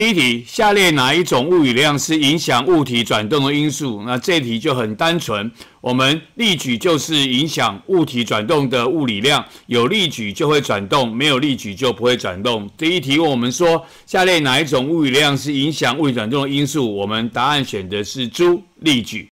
第一题，下列哪一种物理量是影响物体转动的因素？那这题就很单纯，我们力矩就是影响物体转动的物理量，有力矩就会转动，没有力矩就不会转动。第一题问我们说，下列哪一种物理量是影响物转动的因素？我们答案选的是朱力矩。